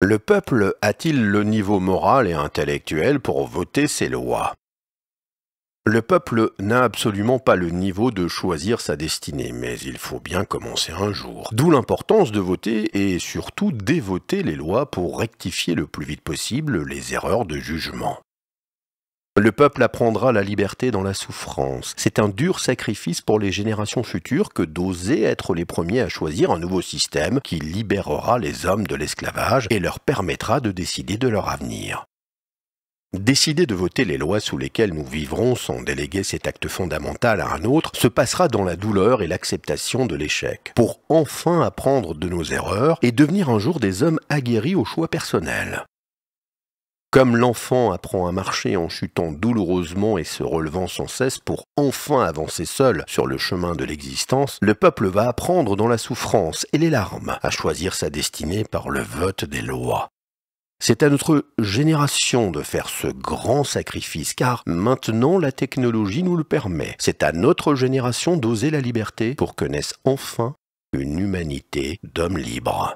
Le peuple a-t-il le niveau moral et intellectuel pour voter ses lois Le peuple n'a absolument pas le niveau de choisir sa destinée, mais il faut bien commencer un jour. D'où l'importance de voter et surtout d'évoter les lois pour rectifier le plus vite possible les erreurs de jugement. Le peuple apprendra la liberté dans la souffrance. C'est un dur sacrifice pour les générations futures que d'oser être les premiers à choisir un nouveau système qui libérera les hommes de l'esclavage et leur permettra de décider de leur avenir. Décider de voter les lois sous lesquelles nous vivrons sans déléguer cet acte fondamental à un autre se passera dans la douleur et l'acceptation de l'échec, pour enfin apprendre de nos erreurs et devenir un jour des hommes aguerris au choix personnel. Comme l'enfant apprend à marcher en chutant douloureusement et se relevant sans cesse pour enfin avancer seul sur le chemin de l'existence, le peuple va apprendre dans la souffrance et les larmes à choisir sa destinée par le vote des lois. C'est à notre génération de faire ce grand sacrifice, car maintenant la technologie nous le permet. C'est à notre génération d'oser la liberté pour que naisse enfin une humanité d'hommes libres.